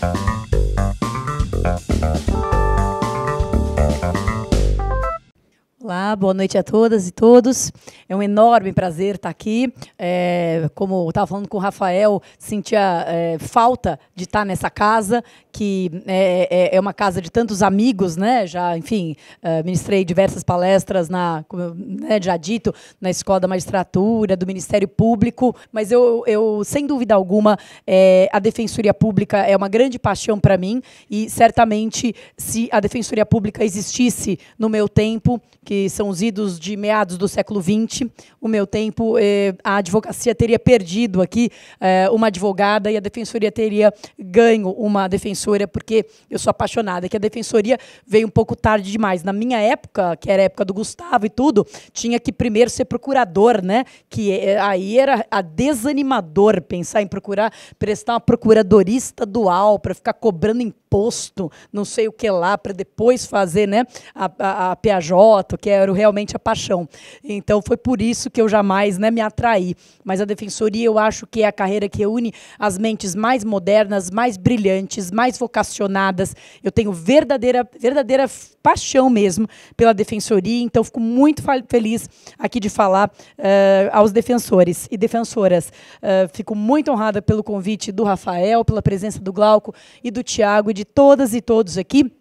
Bye. boa noite a todas e todos. É um enorme prazer estar aqui. É, como eu estava falando com o Rafael, sentia é, falta de estar nessa casa, que é, é, é uma casa de tantos amigos, né? Já, enfim, é, ministrei diversas palestras na, como né, já dito, na Escola da Magistratura, do Ministério Público, mas eu, eu sem dúvida alguma, é, a Defensoria Pública é uma grande paixão para mim e certamente se a Defensoria Pública existisse no meu tempo, que são os idos de meados do século XX. O meu tempo, eh, a advocacia teria perdido aqui eh, uma advogada e a defensoria teria ganho uma defensora, porque eu sou apaixonada, que a defensoria veio um pouco tarde demais. Na minha época, que era a época do Gustavo e tudo, tinha que primeiro ser procurador, né? Que eh, aí era a desanimador pensar em procurar, prestar uma procuradorista dual para ficar cobrando imposto imposto, não sei o que lá, para depois fazer né, a, a, a PAJ, que era realmente a paixão. Então foi por isso que eu jamais né, me atraí. Mas a defensoria eu acho que é a carreira que reúne as mentes mais modernas, mais brilhantes, mais vocacionadas. Eu tenho verdadeira, verdadeira paixão mesmo pela defensoria, então fico muito feliz aqui de falar uh, aos defensores e defensoras. Uh, fico muito honrada pelo convite do Rafael, pela presença do Glauco e do Tiago de todas e todos aqui.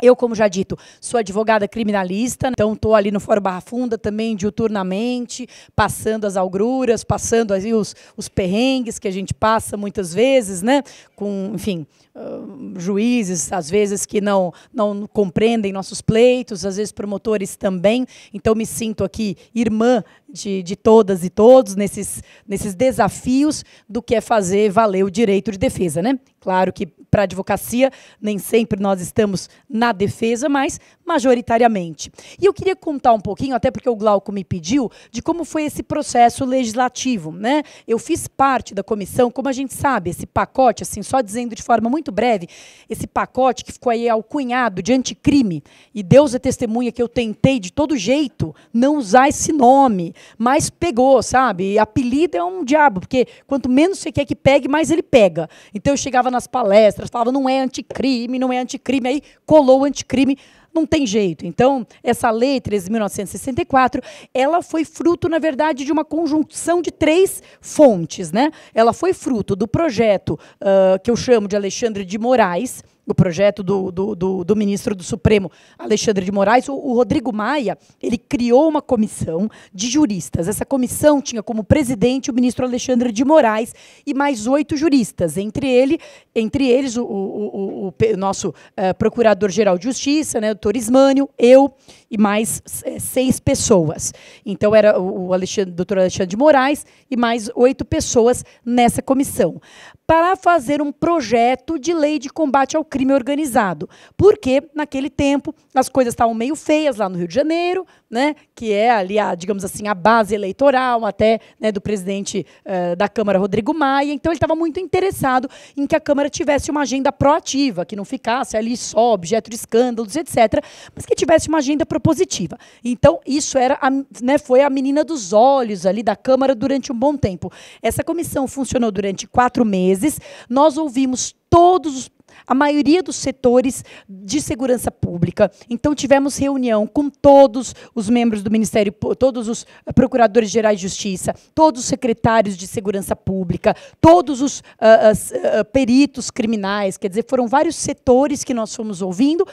Eu, como já dito, sou advogada criminalista, então estou ali no Fórum Barra Funda também diuturnamente, passando as algruras, passando os, os perrengues que a gente passa muitas vezes, né? Com, enfim, uh, juízes, às vezes que não, não compreendem nossos pleitos, às vezes promotores também. Então me sinto aqui irmã de, de todas e todos nesses, nesses desafios do que é fazer valer o direito de defesa, né? Claro que para a advocacia, nem sempre nós estamos na defesa, mas majoritariamente. E eu queria contar um pouquinho, até porque o Glauco me pediu, de como foi esse processo legislativo. Né? Eu fiz parte da comissão, como a gente sabe, esse pacote, assim, só dizendo de forma muito breve, esse pacote que ficou aí cunhado de anticrime, e Deus é testemunha que eu tentei de todo jeito não usar esse nome, mas pegou, sabe? E apelido é um diabo, porque quanto menos você quer que pegue, mais ele pega. Então eu chegava nas palestras, palestras, falavam não é anticrime, não é anticrime, aí colou o anticrime, não tem jeito. Então, essa lei 13.964, ela foi fruto, na verdade, de uma conjunção de três fontes. Né? Ela foi fruto do projeto uh, que eu chamo de Alexandre de Moraes, o projeto do, do, do, do, ministro do Supremo, Alexandre de Moraes, o, o, Rodrigo Maia, ele criou uma comissão de juristas. Essa comissão tinha como presidente o ministro Alexandre de Moraes e mais oito juristas, entre, ele, entre eles o, o, o nosso eh, procurador-geral de Justiça, né, o Torismânio, eu e mais é, seis pessoas. Então, era o Alexandre, doutor Alexandre de Moraes e mais oito pessoas nessa comissão, para fazer um projeto de lei de combate ao crime organizado. Porque, naquele tempo, as coisas estavam meio feias lá no Rio de Janeiro, né, que é ali, a, digamos assim, a base eleitoral até né, do presidente uh, da Câmara, Rodrigo Maia. Então, ele estava muito interessado em que a Câmara tivesse uma agenda proativa, que não ficasse ali só objeto de escândalos, etc., mas que tivesse uma agenda propositiva. Então, isso era a, né, foi a menina dos olhos ali da Câmara durante um bom tempo. Essa comissão funcionou durante quatro meses. Nós ouvimos todos os a maioria dos setores de segurança pública. Então, tivemos reunião com todos os membros do Ministério, todos os procuradores gerais de justiça, todos os secretários de segurança pública, todos os uh, uh, peritos criminais, quer dizer, foram vários setores que nós fomos ouvindo.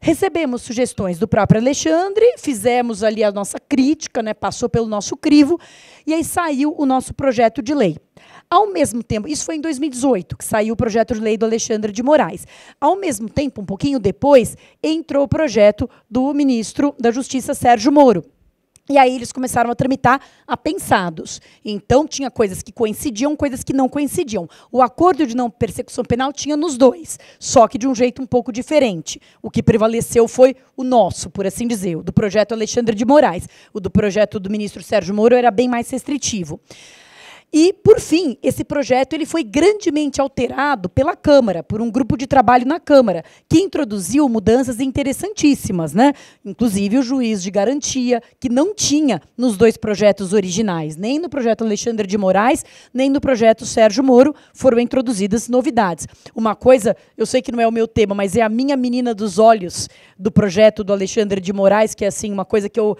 Recebemos sugestões do próprio Alexandre, fizemos ali a nossa crítica, né, passou pelo nosso crivo, e aí saiu o nosso projeto de lei. Ao mesmo tempo, isso foi em 2018, que saiu o projeto de lei do Alexandre de Moraes. Ao mesmo tempo, um pouquinho depois, entrou o projeto do ministro da Justiça, Sérgio Moro. E aí eles começaram a tramitar apensados. Então tinha coisas que coincidiam, coisas que não coincidiam. O acordo de não persecução penal tinha nos dois, só que de um jeito um pouco diferente. O que prevaleceu foi o nosso, por assim dizer, o do projeto Alexandre de Moraes. O do projeto do ministro Sérgio Moro era bem mais restritivo. E, por fim, esse projeto ele foi grandemente alterado pela Câmara, por um grupo de trabalho na Câmara, que introduziu mudanças interessantíssimas, né? inclusive o juiz de garantia, que não tinha nos dois projetos originais, nem no projeto Alexandre de Moraes, nem no projeto Sérgio Moro, foram introduzidas novidades. Uma coisa, eu sei que não é o meu tema, mas é a minha menina dos olhos do projeto do Alexandre de Moraes, que é assim, uma coisa que eu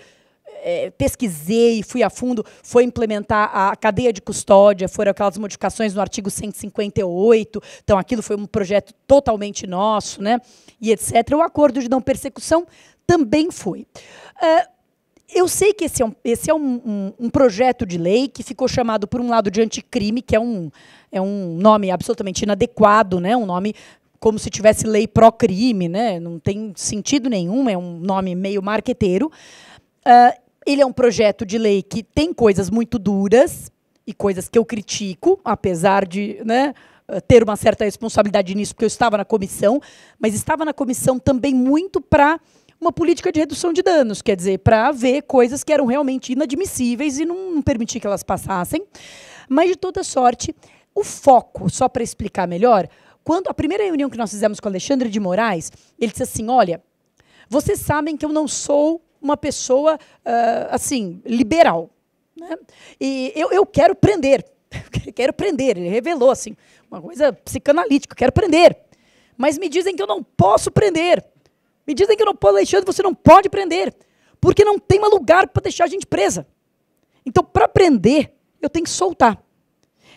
é, pesquisei, fui a fundo, foi implementar a cadeia de custódia, foram aquelas modificações no artigo 158, então aquilo foi um projeto totalmente nosso, né? E etc. O acordo de não persecução também foi. Ah, eu sei que esse é, um, esse é um, um, um, projeto de lei que ficou chamado, por um lado, de anticrime, que é um, é um nome absolutamente inadequado, né? um nome como se tivesse lei pró-crime, né? não tem sentido nenhum, é um nome meio marqueteiro. Uh, ele é um projeto de lei que tem coisas muito duras e coisas que eu critico, apesar de né, eh, ter uma certa responsabilidade nisso, porque eu estava na comissão, mas estava na comissão também muito para uma política de redução de danos, quer dizer, para ver coisas que eram realmente inadmissíveis e não permitir que elas passassem. Mas, de toda sorte, o foco, só para explicar melhor, quando a primeira reunião que nós fizemos com Alexandre de Moraes, ele disse assim: olha, vocês sabem que eu não sou uma pessoa, uh, assim, liberal. Né? E eu, eu quero prender, quero prender, ele revelou, assim, uma coisa psicanalítica, quero prender. Mas me dizem que eu não posso prender. Me dizem que eu não posso, Alexandre, você não pode prender, porque não tem um lugar para deixar a gente presa. Então, para prender, eu tenho que soltar.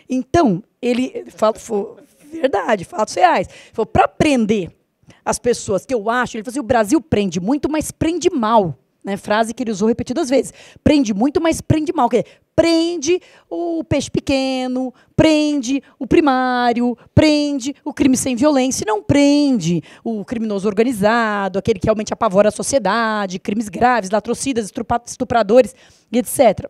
Então, ele, fala, foi, verdade, fatos reais. para prender as pessoas que eu acho, ele falou assim, o Brasil prende muito, mas prende mal. Né, frase que ele usou repetidas vezes. Prende muito, mas prende mal. Quer dizer, prende o peixe pequeno, prende o primário, prende o crime sem violência, e não prende o criminoso organizado, aquele que realmente apavora a sociedade, crimes graves, latrocidas, estupradores etc.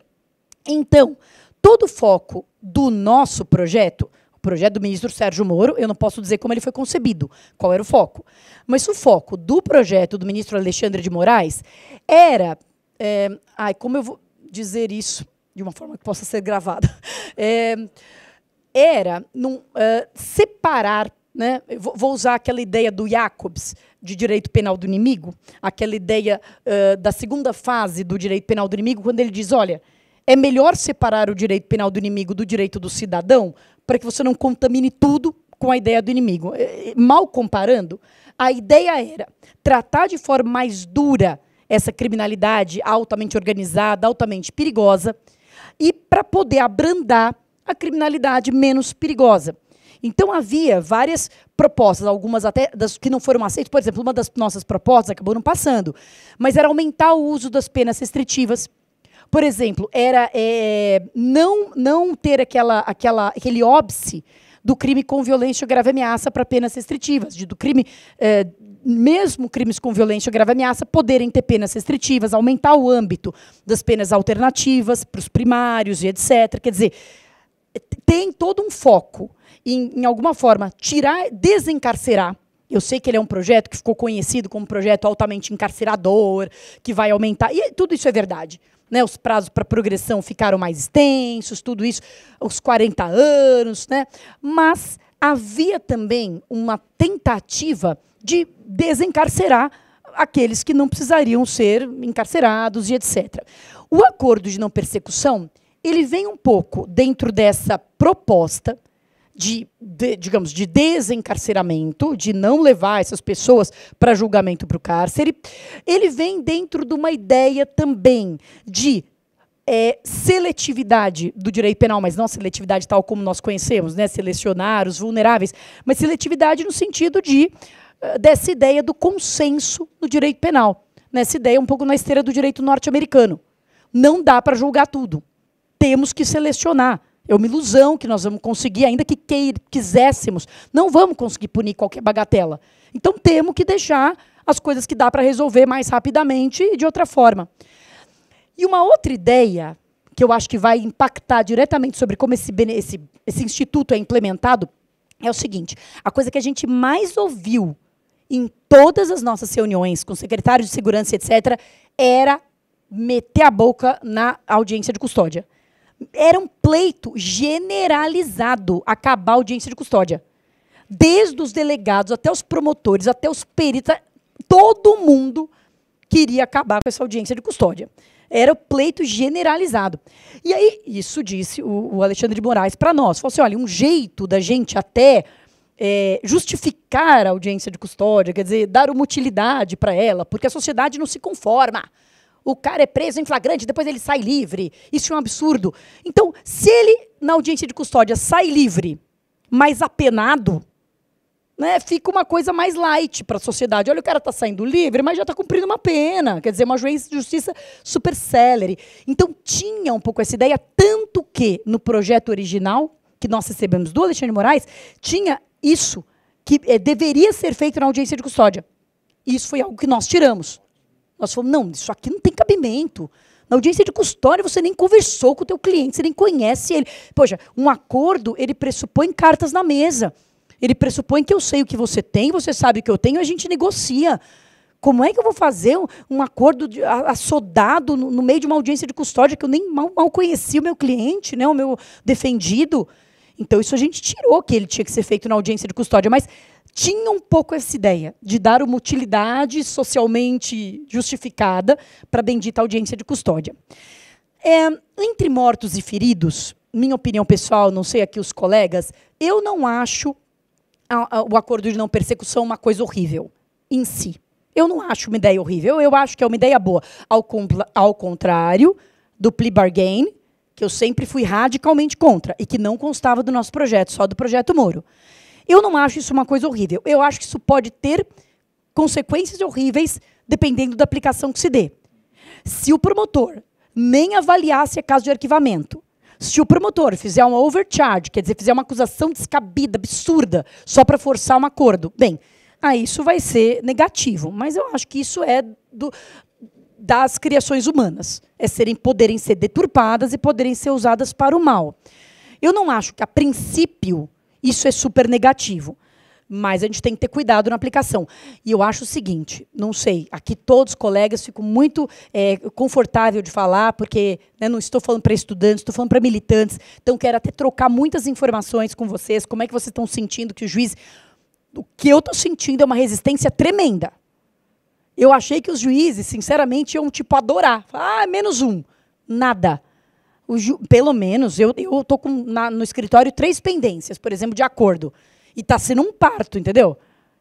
Então, todo o foco do nosso projeto o projeto do ministro Sérgio Moro, eu não posso dizer como ele foi concebido, qual era o foco. Mas o foco do projeto do ministro Alexandre de Moraes era. É, ai, como eu vou dizer isso de uma forma que possa ser gravada? É, era num, é, separar né? vou usar aquela ideia do Jacobs, de direito penal do inimigo, aquela ideia uh, da segunda fase do direito penal do inimigo, quando ele diz: olha, é melhor separar o direito penal do inimigo do direito do cidadão, para que você não contamine tudo com a ideia do inimigo. Eh, eh, mal comparando, a ideia era tratar de forma mais dura essa criminalidade altamente organizada, altamente perigosa, e para poder abrandar a criminalidade menos perigosa. Então havia várias propostas, algumas até das que não foram aceitas. Por exemplo, uma das nossas propostas acabou não passando, mas era aumentar o uso das penas restritivas, por exemplo, era é, não, não ter aquela, aquela, aquele óbice do crime com violência ou grave ameaça para penas restritivas, de, do crime, é, mesmo crimes com violência ou grave ameaça, poderem ter penas restritivas, aumentar o âmbito das penas alternativas para os primários e etc. Quer dizer, tem todo um foco em, em alguma forma, tirar, desencarcerar eu sei que ele é um projeto que ficou conhecido como projeto altamente encarcerador, que vai aumentar. E tudo isso é verdade né, os prazos para progressão ficaram mais extensos, tudo isso, os 40 anos, né? Mas havia também uma tentativa de desencarcerar aqueles que não precisariam ser encarcerados e etc. O acordo de não persecução, ele vem um pouco dentro dessa proposta de, de, digamos, de desencarceramento, de não levar essas pessoas para julgamento para o cárcere, ele vem dentro de uma ideia também de é, seletividade do direito penal, mas não seletividade tal como nós conhecemos, né? selecionar os vulneráveis, mas seletividade no sentido de eh, dessa ideia do consenso no direito penal, nessa ideia um pouco na esteira do direito norte-americano. Não dá para julgar tudo. Temos que selecionar é uma ilusão que nós vamos conseguir, ainda que quiséssemos, não vamos conseguir punir qualquer bagatela. Então temos que deixar as coisas que dá para resolver mais rapidamente e de outra forma. E uma outra ideia que eu acho que vai impactar diretamente sobre como esse, esse, esse instituto é implementado é o seguinte: a coisa que a gente mais ouviu em todas as nossas reuniões com secretários de segurança, etc., era meter a boca na audiência de custódia. Era um pleito generalizado acabar a audiência de custódia. Desde os delegados até os promotores, até os peritos, todo mundo queria acabar com essa audiência de custódia. Era o pleito generalizado. E aí, isso disse o, Alexandre de Moraes para nós. Falou assim: olha, um jeito da gente até é, justificar a audiência de custódia, quer dizer, dar uma utilidade para ela, porque a sociedade não se conforma o cara é preso em flagrante, depois ele sai livre. Isso é um absurdo. Então, se ele, na audiência de custódia, sai livre, mas apenado, né, fica uma coisa mais light para a sociedade. Olha, o cara está saindo livre, mas já está cumprindo uma pena. Quer dizer, uma juíza de justiça super célere. Então, tinha um pouco essa ideia, tanto que no projeto original, que nós recebemos do Alexandre Moraes, tinha isso que é, deveria ser feito na audiência de custódia. Isso foi algo que nós tiramos. Nós falamos, não, isso aqui não tem cabimento. Na audiência de custódia, você nem conversou com o teu cliente, você nem conhece ele. Poxa, um acordo, ele pressupõe cartas na mesa. Ele pressupõe que eu sei o que você tem, você sabe o que eu tenho, a gente negocia. Como é que eu vou fazer um, acordo assodado no, no, meio de uma audiência de custódia que eu nem mal, mal conheci o meu cliente, né, o meu defendido? Então, isso a gente tirou que ele tinha que ser feito na audiência de custódia, mas tinha um pouco essa ideia de dar uma utilidade socialmente justificada para a bendita audiência de custódia. É, entre mortos e feridos, minha opinião pessoal, não sei aqui os colegas, eu não acho a, a, o acordo de não persecução uma coisa horrível em si. Eu não acho uma ideia horrível, eu acho que é uma ideia boa. Ao, ao contrário do plea bargain, que eu sempre fui radicalmente contra e que não constava do nosso projeto, só do projeto Moro. Eu não acho isso uma coisa horrível. Eu acho que isso pode ter consequências horríveis dependendo da aplicação que se dê. Se o promotor nem avaliasse a é caso de arquivamento, se o promotor fizer uma overcharge, quer dizer, fizer uma acusação descabida, absurda, só para forçar um acordo, bem, aí ah, isso vai ser negativo. Mas eu acho que isso é do, das criações humanas. É serem, poderem ser deturpadas e poderem ser usadas para o mal. Eu não acho que, a princípio, isso é super negativo. Mas a gente tem que ter cuidado na aplicação. E eu acho o seguinte: não sei, aqui todos os colegas ficam muito é, confortável de falar, porque né, não estou falando para estudantes, estou falando para militantes. Então, quero até trocar muitas informações com vocês. Como é que vocês estão sentindo que o juiz. O que eu estou sentindo é uma resistência tremenda. Eu achei que os juízes, sinceramente, iam tipo adorar. ah, é menos um. Nada. Ju, pelo menos, eu estou no escritório três pendências, por exemplo, de acordo. E está sendo um parto, entendeu?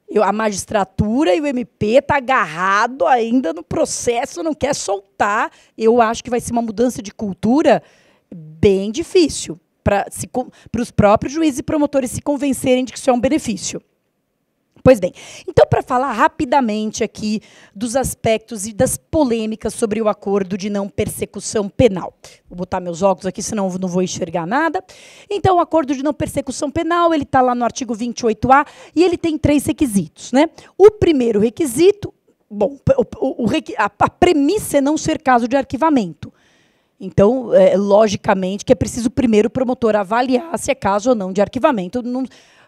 Eu, a magistratura e o MP tá agarrado ainda no processo, não quer soltar. Eu acho que vai ser uma mudança de cultura bem difícil para os próprios juízes e promotores se convencerem de que isso é um benefício. Pois bem, então, para falar rapidamente aqui dos aspectos e das polêmicas sobre o acordo de não persecução penal. Vou botar meus óculos aqui, senão não vou enxergar nada. Então, o acordo de não persecução penal, ele está lá no artigo 28A e ele tem três requisitos. Né? O primeiro requisito, bom, o, o, a premissa é não ser caso de arquivamento. Então, é, logicamente, que é preciso primeiro o promotor avaliar se é caso ou não de arquivamento. Não,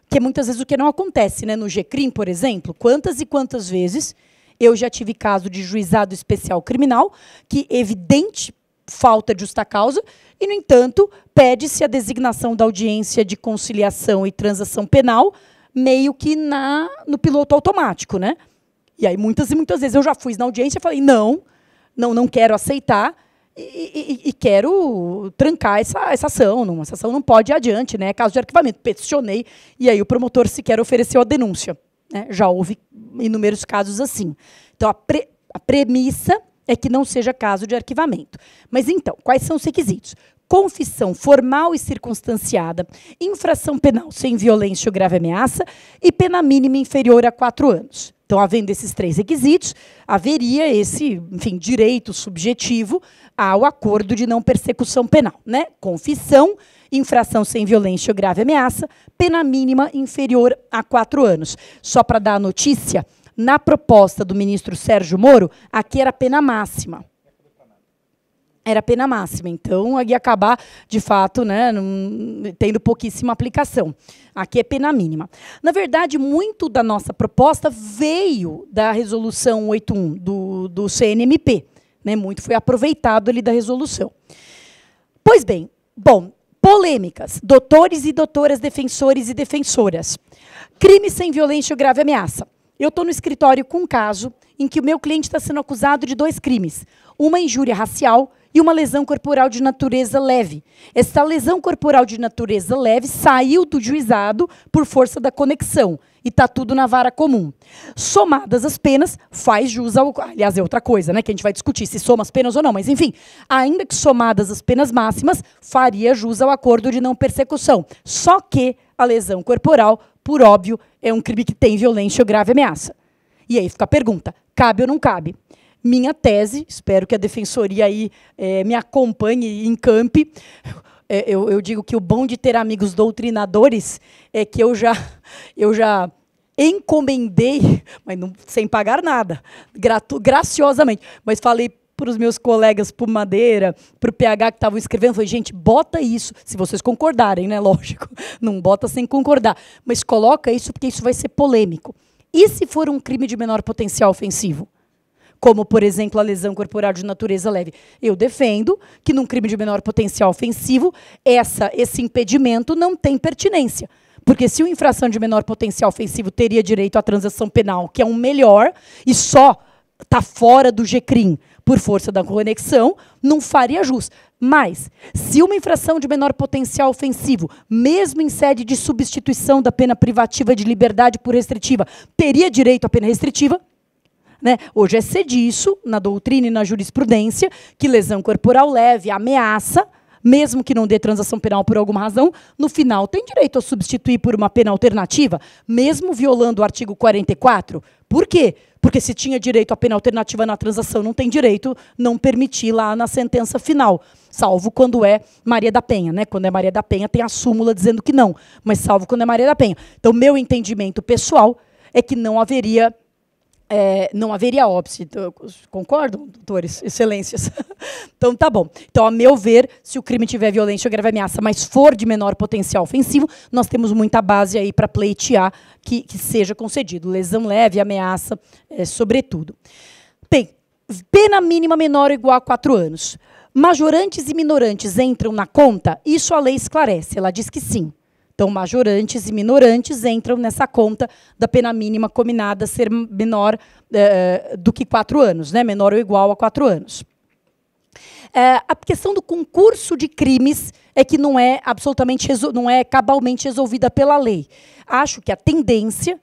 que é muitas vezes o que não acontece, né? No GCRIM, por exemplo, quantas e quantas vezes eu já tive caso de juizado especial criminal que evidente falta de justa causa e, no entanto, pede-se a designação da audiência de conciliação e transação penal meio que na no piloto automático, né? E aí muitas e muitas vezes eu já fui na audiência e falei: "Não, não, não quero aceitar" E, e, e, quero trancar essa, essa ação. Não, essa ação não pode ir adiante, né? É caso de arquivamento. Peticionei e aí o promotor sequer ofereceu a denúncia. Né? Já houve inúmeros casos assim. Então, a, pre, a premissa é que não seja caso de arquivamento. Mas então, quais são os requisitos? confissão formal e circunstanciada, infração penal sem violência ou grave ameaça e pena mínima inferior a quatro anos. Então, havendo esses três requisitos, haveria esse, enfim, direito subjetivo ao acordo de não persecução penal, né? Confissão, infração sem violência ou grave ameaça, pena mínima inferior a quatro anos. Só para dar a notícia, na proposta do ministro Sérgio Moro, aqui era pena máxima era pena máxima, então ia acabar, de fato, né, tendo pouquíssima aplicação. Aqui é pena mínima. Na verdade, muito da nossa proposta veio da resolução 81 do, do CNMP. Né, muito foi aproveitado ali da resolução. Pois bem, bom, polêmicas, doutores e doutoras, defensores e defensoras. Crime sem violência ou grave ameaça. Eu estou no escritório com um caso em que o meu cliente está sendo acusado de dois crimes. Uma injúria racial e uma lesão corporal de natureza leve. Essa lesão corporal de natureza leve saiu do juizado por força da conexão e tá tudo na vara comum. Somadas as penas, faz jus ao. Aliás, é outra coisa, né? Que a gente vai discutir se soma as penas ou não, mas enfim, ainda que somadas as penas máximas, faria jus ao acordo de não persecução. Só que a lesão corporal, por óbvio, é um crime que tem violência ou grave ameaça. E aí fica a pergunta: cabe ou não cabe? minha tese, espero que a defensoria aí é, me acompanhe e encampe. É, eu, eu, digo que o bom de ter amigos doutrinadores é que eu já, eu já encomendei, mas não, sem pagar nada, gratu, graciosamente, mas falei para os meus colegas por Madeira, para o PH que estavam escrevendo, falei, gente, bota isso, se vocês concordarem, né? Lógico, não bota sem concordar, mas coloca isso porque isso vai ser polêmico. E se for um crime de menor potencial ofensivo? como, por exemplo, a lesão corporal de natureza leve. Eu defendo que, num crime de menor potencial ofensivo, essa, esse impedimento não tem pertinência. Porque se uma infração de menor potencial ofensivo teria direito à transação penal, que é um melhor, e só está fora do GCRIM por força da conexão, não faria jus. Mas, se uma infração de menor potencial ofensivo, mesmo em sede de substituição da pena privativa de liberdade por restritiva, teria direito à pena restritiva, né? Hoje é sediço, na doutrina e na jurisprudência, que lesão corporal leve, ameaça, mesmo que não dê transação penal por alguma razão, no final tem direito a substituir por uma pena alternativa, mesmo violando o artigo 44. Por quê? Porque se tinha direito à pena alternativa na transação, não tem direito não permitir lá na sentença final, salvo quando é Maria da Penha, né? Quando é Maria da Penha tem a súmula dizendo que não, mas salvo quando é Maria da Penha. Então, meu entendimento pessoal é que não haveria é, não haveria óbice. Concordam, doutores? Excelências. então, tá bom. Então, a meu ver, se o crime tiver violência ou grave ameaça, mas for de menor potencial ofensivo, nós temos muita base aí para pleitear que, que, seja concedido. Lesão leve, ameaça, é, sobretudo. Bem, pena mínima menor ou igual a quatro anos. Majorantes e minorantes entram na conta? Isso a lei esclarece. Ela diz que sim. Então, majorantes e minorantes entram nessa conta da pena mínima combinada ser menor é, do que quatro anos, né? menor ou igual a quatro anos. É, a questão do concurso de crimes é que não é absolutamente não é cabalmente resolvida pela lei. Acho que a tendência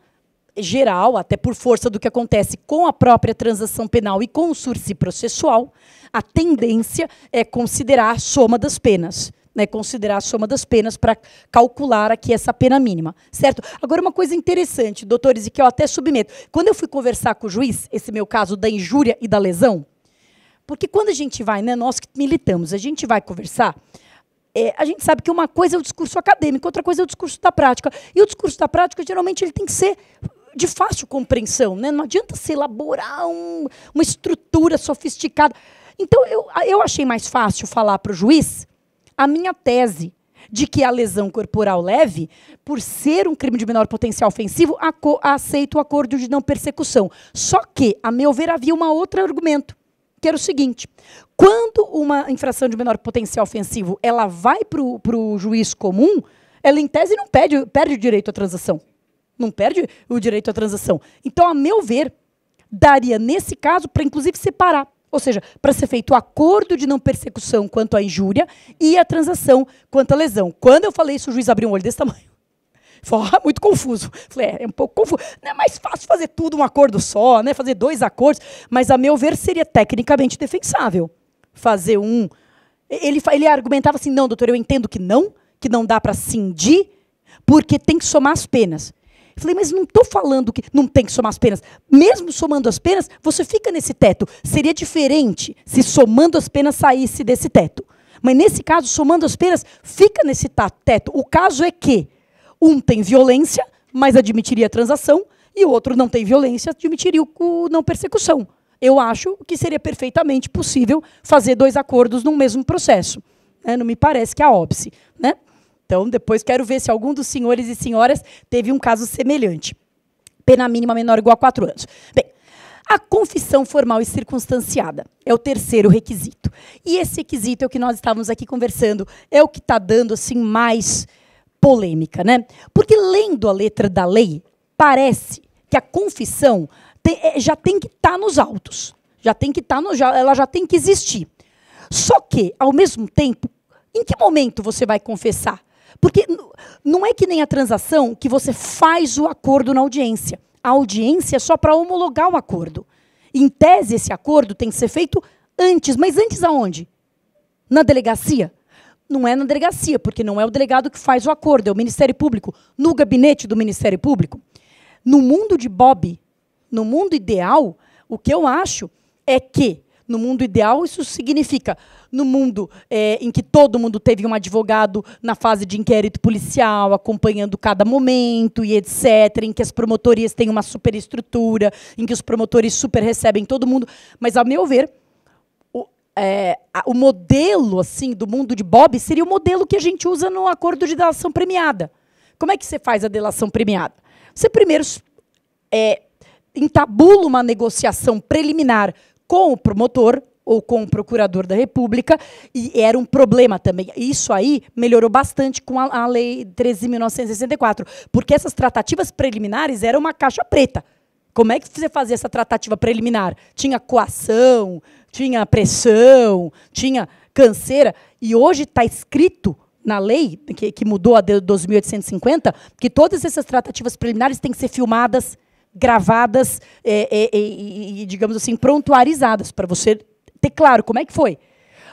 geral, até por força do que acontece com a própria transação penal e com o sursi processual, a tendência é considerar a soma das penas né, considerar a soma das penas para calcular aqui essa pena mínima, certo? Agora, uma coisa interessante, doutores, e que eu até submeto. Quando eu fui conversar com o juiz, esse meu caso da injúria e da lesão, porque quando a gente vai, né, nós que militamos, a gente vai conversar, é, a gente sabe que uma coisa é o discurso acadêmico, outra coisa é o discurso da prática. E o discurso da prática, geralmente, ele tem que ser de fácil compreensão. Né? Não adianta se elaborar um, uma estrutura sofisticada. Então, eu, eu achei mais fácil falar para o juiz a minha tese de que a lesão corporal leve, por ser um crime de menor potencial ofensivo, aceita o acordo de não persecução. Só que, a meu ver, havia um outro argumento, que era o seguinte: quando uma infração de menor potencial ofensivo ela vai para o juiz comum, ela, em tese, não perde, perde o direito à transação. Não perde o direito à transação. Então, a meu ver, daria, nesse caso, para inclusive separar ou seja, para ser feito o acordo de não persecução quanto à injúria e a transação quanto à lesão. Quando eu falei isso, o juiz abriu um olho desse tamanho. Falei, ah, muito confuso. Falei, é, é um pouco confuso. Não é mais fácil fazer tudo um acordo só, né? Fazer dois acordos. Mas, a meu ver, seria tecnicamente defensável fazer um. Ele, ele argumentava assim: não, doutor, eu entendo que não, que não dá para cindir, porque tem que somar as penas. Eu falei, mas não estou falando que não tem que somar as penas. Mesmo somando as penas, você fica nesse teto. Seria diferente se somando as penas saísse desse teto. Mas nesse caso, somando as penas, fica nesse teto. O caso é que um tem violência, mas admitiria a transação, e o outro não tem violência, admitiria o não persecução. Eu acho que seria perfeitamente possível fazer dois acordos num mesmo processo. Né? Não me parece que a óbice. Né? Então, depois quero ver se algum dos senhores e senhoras teve um caso semelhante. Pena mínima menor ou igual a quatro anos. Bem, a confissão formal e circunstanciada é o terceiro requisito. E esse requisito é o que nós estávamos aqui conversando, é o que está dando assim mais polêmica, né? Porque lendo a letra da lei, parece que a confissão tem, é, já tem que estar tá nos autos, já tem que estar tá no, já, ela já tem que existir. Só que, ao mesmo tempo, em que momento você vai confessar? Porque não é que nem a transação que você faz o acordo na audiência. A audiência é só para homologar o acordo. Em tese, esse acordo tem que ser feito antes. Mas antes aonde? Na delegacia? Não é na delegacia, porque não é o delegado que faz o acordo, é o Ministério Público, no gabinete do Ministério Público. No mundo de Bob, no mundo ideal, o que eu acho é que, no mundo ideal, isso significa no mundo é, em que todo mundo teve um advogado na fase de inquérito policial, acompanhando cada momento e etc., em que as promotorias têm uma superestrutura, em que os promotores super recebem todo mundo. Mas, ao meu ver, o, é, o modelo assim do mundo de Bob seria o modelo que a gente usa no acordo de delação premiada. Como é que você faz a delação premiada? Você primeiro é, entabula uma negociação preliminar com o promotor, ou com o procurador da República, e era um problema também. Isso aí melhorou bastante com a, a Lei 13.964, porque essas tratativas preliminares eram uma caixa preta. Como é que você fazia essa tratativa preliminar? Tinha coação, tinha pressão, tinha canseira, e hoje está escrito na lei, que, que mudou a de 2.850, que todas essas tratativas preliminares têm que ser filmadas, gravadas é, é, é, e, digamos assim, prontuarizadas, para você ter claro como é que foi.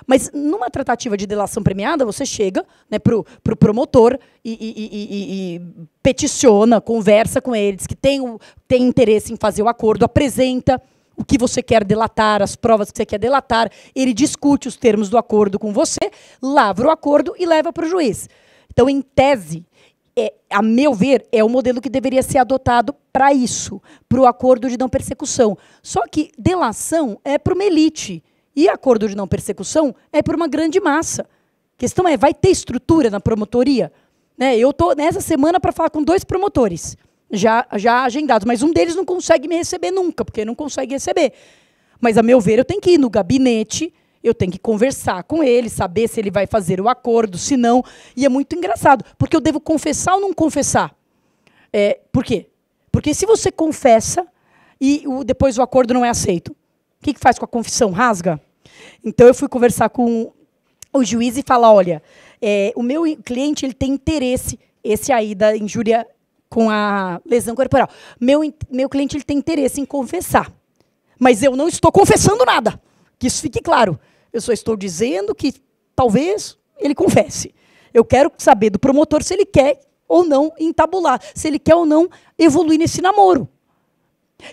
Mas numa tratativa de delação premiada, você chega né, pro, pro promotor e, e, e, e, peticiona, conversa com eles, que tem, tem interesse em fazer o acordo, apresenta o que você quer delatar, as provas que você quer delatar, ele discute os termos do acordo com você, lavra o acordo e leva para o juiz. Então, em tese, é, a meu ver, é o modelo que deveria ser adotado para isso, para o acordo de não persecução. Só que delação é para uma elite e acordo de não persecução é por uma grande massa. A questão é, vai ter estrutura na promotoria? Né? Eu estou nessa semana para falar com dois promotores, já, já agendados, mas um deles não consegue me receber nunca, porque não consegue receber. Mas, a meu ver, eu tenho que ir no gabinete, eu tenho que conversar com ele, saber se ele vai fazer o acordo, se não. E é muito engraçado, porque eu devo confessar ou não confessar. É, por quê? Porque se você confessa e o, depois o acordo não é aceito, o que, que faz com a confissão? Rasga? Então eu fui conversar com o juiz e falar, olha, é, o meu cliente ele tem interesse, esse aí da injúria com a lesão corporal, meu, meu cliente ele tem interesse em confessar, mas eu não estou confessando nada, que isso fique claro. Eu só estou dizendo que talvez ele confesse. Eu quero saber do promotor se ele quer ou não entabular, se ele quer ou não evoluir nesse namoro.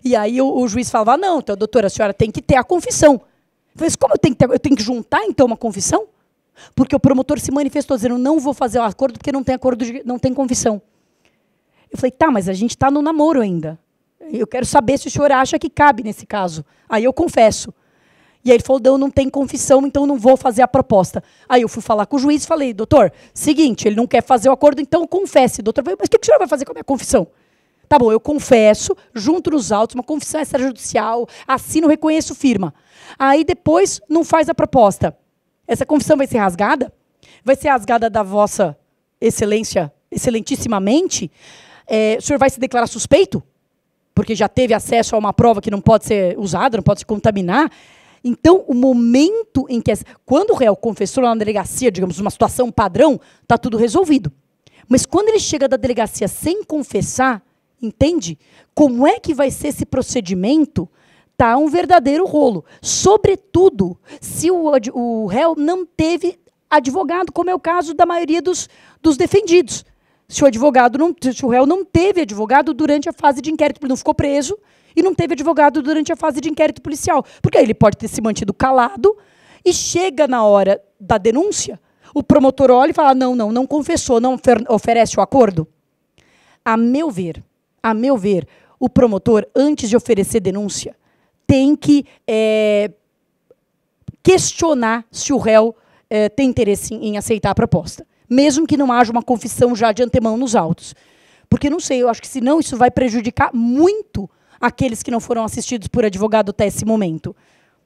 E aí o, o juiz falava: ah, não, então, doutora, a senhora tem que ter a confissão. Eu falei, como eu tenho, que ter, eu tenho que juntar então uma confissão? Porque o promotor se manifestou dizendo: não vou fazer o acordo porque não tem acordo, de, não tem confissão. Eu falei: tá, mas a gente está no namoro ainda. Eu quero saber se o senhor acha que cabe nesse caso. Aí eu confesso. E aí ele falou: não, não tem confissão, então não vou fazer a proposta. Aí eu fui falar com o juiz e falei: doutor, seguinte, ele não quer fazer o acordo, então confesse. O doutor falou: mas o que o senhor vai fazer com a minha confissão? Tá bom, eu confesso, junto nos autos, uma confissão extrajudicial, assino, reconheço, firma. Aí depois não faz a proposta. Essa confissão vai ser rasgada? Vai ser rasgada da vossa excelência, excelentissimamente? É, o senhor vai se declarar suspeito? Porque já teve acesso a uma prova que não pode ser usada, não pode se contaminar. Então, o momento em que. Quando o réu confessou lá na delegacia, digamos, uma situação padrão, está tudo resolvido. Mas quando ele chega da delegacia sem confessar, Entende? Como é que vai ser esse procedimento? Tá um verdadeiro rolo. Sobretudo se o, o réu não teve advogado, como é o caso da maioria dos, dos defendidos. Se o advogado não, se o réu não teve advogado durante a fase de inquérito, não ficou preso e não teve advogado durante a fase de inquérito policial, porque ele pode ter se mantido calado e chega na hora da denúncia, o promotor olha e fala: "Não, não, não confessou, não oferece o acordo". A meu ver, a meu ver, o promotor, antes de oferecer denúncia, tem que é, questionar se o réu é, tem interesse em, em aceitar a proposta, mesmo que não haja uma confissão já de antemão nos autos. Porque não sei, eu acho que senão isso vai prejudicar muito aqueles que não foram assistidos por advogado até esse momento.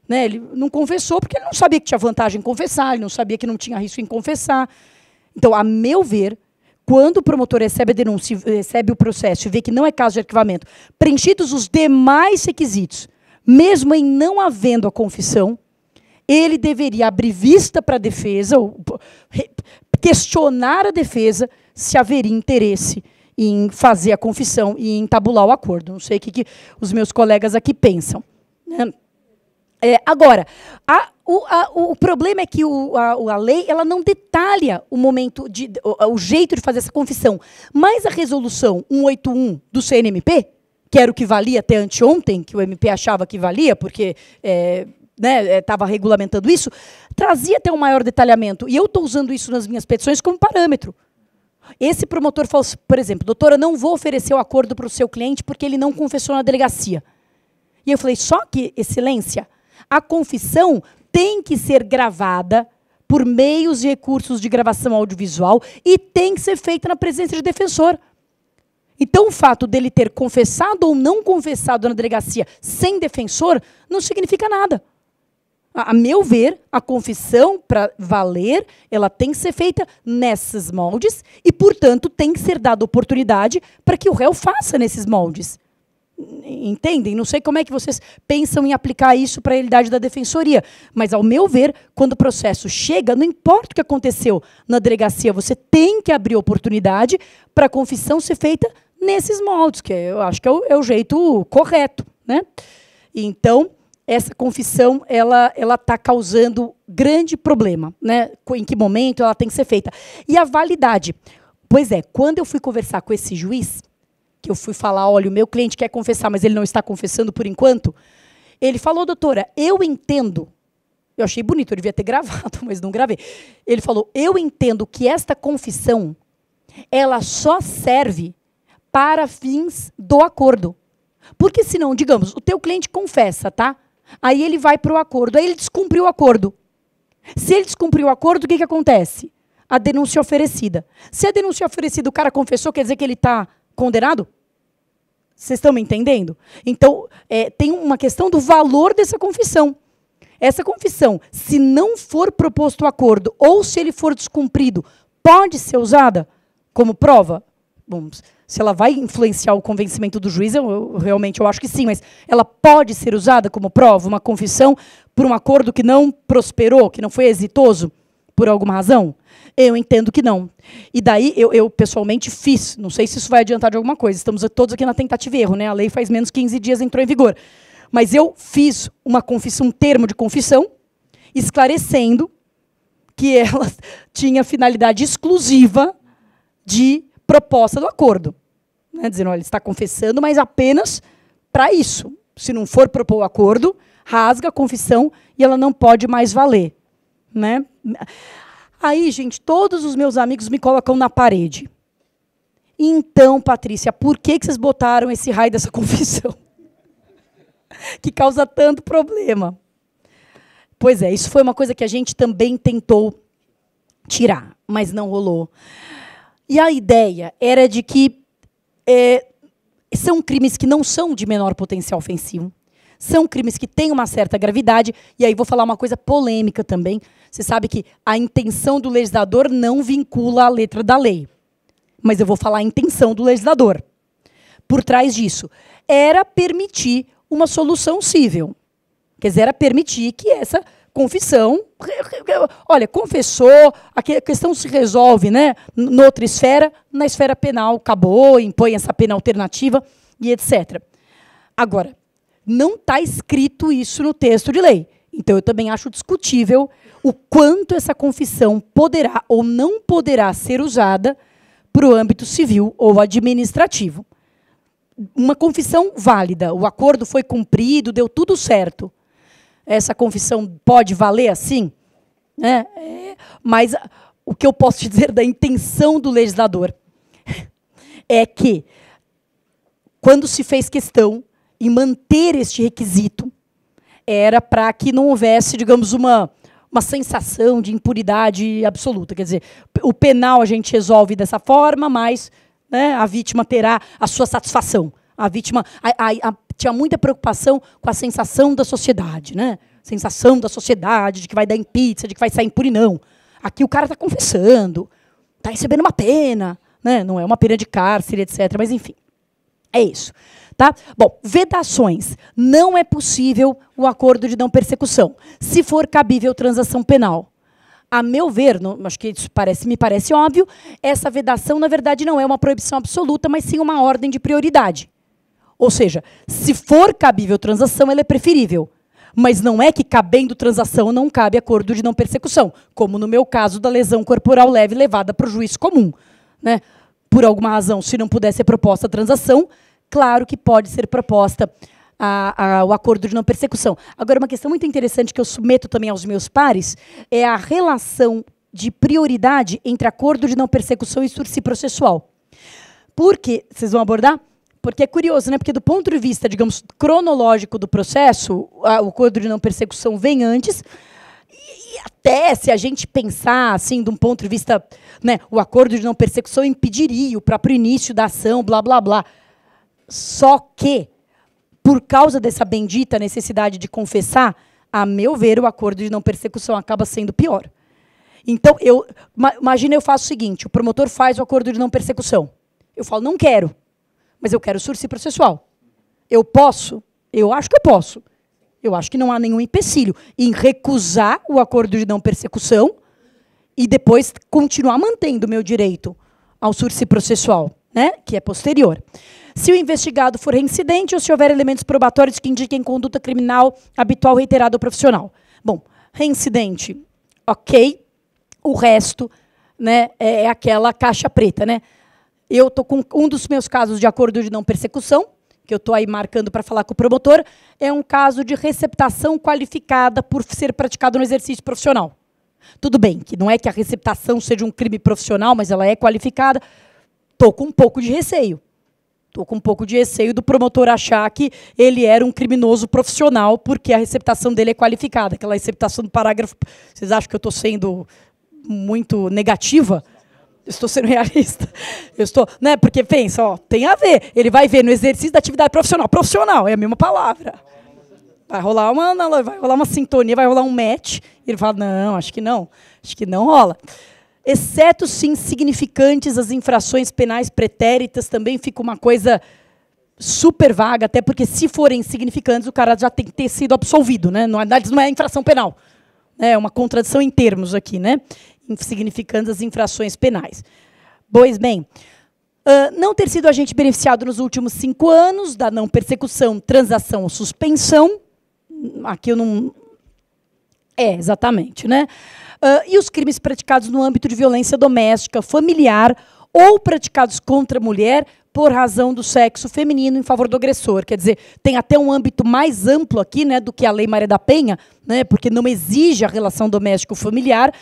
Né? Ele não confessou porque ele não sabia que tinha vantagem em confessar, ele não sabia que não tinha risco em confessar. Então, a meu ver, quando o promotor recebe a denúncia, recebe o processo e vê que não é caso de arquivamento, preenchidos os demais requisitos, mesmo em não havendo a confissão, ele deveria abrir vista para a defesa, ou questionar a defesa se haveria interesse em fazer a confissão e em tabular o acordo. Não sei o que, que os meus colegas aqui pensam. Né? É, agora, a, o, a, o, problema é que o, a, a, lei ela não detalha o momento de, o, o, jeito de fazer essa confissão. Mas a resolução 181 do CNMP, que era o que valia até anteontem, que o MP achava que valia, porque é, estava né, é, regulamentando isso, trazia até um maior detalhamento. E eu estou usando isso nas minhas petições como parâmetro. Esse promotor falou, assim, por exemplo, doutora, não vou oferecer o acordo para o seu cliente porque ele não confessou na delegacia. E eu falei, só que, excelência, a confissão tem que ser gravada por meios e recursos de gravação audiovisual e tem que ser feita na presença de defensor. Então, o fato dele ter confessado ou não confessado na delegacia sem defensor não significa nada. a meu ver, a confissão, para valer, ela tem que ser feita nesses moldes e, portanto, tem que ser dada oportunidade para que o réu faça nesses moldes entendem? Não sei como é que vocês pensam em aplicar isso para a realidade da defensoria, mas ao meu ver, quando o processo chega, não importa o que aconteceu na delegacia, você tem que abrir oportunidade para a confissão ser feita nesses moldes, que eu acho que é o, é o jeito correto, né? Então, essa confissão ela ela está causando grande problema, né? Em que momento ela tem que ser feita e a validade? Pois é, quando eu fui conversar com esse juiz, que eu fui falar, olha, o meu cliente quer confessar, mas ele não está confessando por enquanto. Ele falou, doutora, eu entendo. Eu achei bonito, eu devia ter gravado, mas não gravei. Ele falou, eu entendo que esta confissão, ela só serve para fins do acordo. Porque senão, digamos, o teu cliente confessa, tá? Aí ele vai para o acordo, aí ele descumpriu o acordo. Se ele descumpriu o acordo, o que, que acontece? A denúncia é oferecida. Se a denúncia é oferecida, o cara confessou, quer dizer que ele está condenado? Vocês estão me entendendo? Então, é, tem uma questão do valor dessa confissão. Essa confissão, se não for proposto o acordo ou se ele for descumprido, pode ser usada como prova? Bom, se ela vai influenciar o convencimento do juiz, eu, eu, realmente eu acho que sim, mas ela pode ser usada como prova, uma confissão por um acordo que não prosperou, que não foi exitoso por alguma razão? Eu entendo que não. E daí eu, eu, pessoalmente fiz. Não sei se isso vai adiantar de alguma coisa. Estamos todos aqui na tentativa e erro, né? A lei faz menos 15 dias entrou em vigor. Mas eu fiz uma confissão, um termo de confissão, esclarecendo que ela tinha finalidade exclusiva de proposta do acordo. Né? Dizendo, olha, ele está confessando, mas apenas para isso. Se não for propor o acordo, rasga a confissão e ela não pode mais valer. Né? Aí, gente, todos os meus amigos me colocam na parede. Então, Patrícia, por que, que vocês botaram esse raio dessa confissão? que causa tanto problema. Pois é, isso foi uma coisa que a gente também tentou tirar, mas não rolou. E a ideia era de que é, são crimes que não são de menor potencial ofensivo, são crimes que têm uma certa gravidade, e aí vou falar uma coisa polêmica também, você sabe que a intenção do legislador não vincula a letra da lei. Mas eu vou falar a intenção do legislador. Por trás disso, era permitir uma solução civil. Quer dizer, era permitir que essa confissão. Olha, confessou, a questão se resolve né, noutra esfera, na esfera penal acabou, impõe essa pena alternativa e etc. Agora, não está escrito isso no texto de lei. Então, eu também acho discutível o quanto essa confissão poderá ou não poderá ser usada para o âmbito civil ou administrativo. Uma confissão válida, o acordo foi cumprido, deu tudo certo. Essa confissão pode valer assim? Né? É, mas o que eu posso te dizer da intenção do legislador é que, quando se fez questão em manter este requisito, era para que não houvesse, digamos, uma, uma sensação de impuridade absoluta. Quer dizer, o penal a gente resolve dessa forma, mas né, a vítima terá a sua satisfação. A vítima a, a, a, tinha muita preocupação com a sensação da sociedade, né? Sensação da sociedade de que vai dar em pizza, de que vai sair impune, não. Aqui o cara está confessando, está recebendo uma pena, né? não é uma pena de cárcere, etc. Mas, enfim, é isso. Tá? Bom, vedações. Não é possível o acordo de não persecução, se for cabível transação penal. A meu ver, não, acho que isso parece, me parece óbvio, essa vedação, na verdade, não é uma proibição absoluta, mas sim uma ordem de prioridade. Ou seja, se for cabível transação, ela é preferível. Mas não é que cabendo transação não cabe acordo de não persecução, como no meu caso da lesão corporal leve levada para o juiz comum. Né? Por alguma razão, se não puder ser proposta a transação, claro que pode ser proposta a, a, o acordo de não persecução. Agora, uma questão muito interessante que eu submeto também aos meus pares é a relação de prioridade entre acordo de não persecução e sursi processual. Porque, vocês vão abordar? Porque é curioso, né? Porque do ponto de vista, digamos, cronológico do processo, a, o acordo de não persecução vem antes, e até se a gente pensar assim, de um ponto de vista, né, o acordo de não persecução impediria o próprio início da ação, blá blá blá. Só que, por causa dessa bendita necessidade de confessar, a meu ver, o acordo de não persecução acaba sendo pior. Então, eu imagina eu faço o seguinte: o promotor faz o acordo de não persecução. Eu falo, não quero, mas eu quero surci processual. Eu posso? Eu acho que eu posso. Eu acho que não há nenhum empecilho em recusar o acordo de não persecução e depois continuar mantendo o meu direito ao surci processual, né, que é posterior se o investigado for reincidente ou se houver elementos probatórios que indiquem conduta criminal habitual, reiterada ou profissional. Bom, reincidente, ok. O resto né, é, é aquela caixa preta. Né? Eu estou com um dos meus casos de acordo de não persecução, que eu estou aí marcando para falar com o promotor, é um caso de receptação qualificada por ser praticado no exercício profissional. Tudo bem, que não é que a receptação seja um crime profissional, mas ela é qualificada. Estou com um pouco de receio. Estou com um pouco de receio do promotor achar que ele era um criminoso profissional porque a receptação dele é qualificada. Aquela receptação do parágrafo. Vocês acham que eu estou sendo muito negativa? estou sendo realista. Eu estou, né? Porque pensa, ó, tem a ver. Ele vai ver no exercício da atividade profissional. Profissional é a mesma palavra. Vai rolar uma, vai rolar uma sintonia, vai rolar um match. ele fala: "Não, acho que não. Acho que não rola" exceto se insignificantes as infrações penais pretéritas, também fica uma coisa super vaga, até porque se forem insignificantes, o cara já tem que ter sido absolvido, né? Não é, não é infração penal. É uma contradição em termos aqui, né? Insignificantes as infrações penais. Pois bem, uh, não ter sido agente beneficiado nos últimos cinco anos da não persecução, transação ou suspensão. Aqui eu não. É, exatamente, né? uh, e os crimes praticados no âmbito de violência doméstica, familiar ou praticados contra a mulher por razão do sexo feminino em favor do agressor. Quer dizer, tem até um âmbito mais amplo aqui né, do que a Lei Maria da Penha, né, porque não exige a relação doméstico-familiar,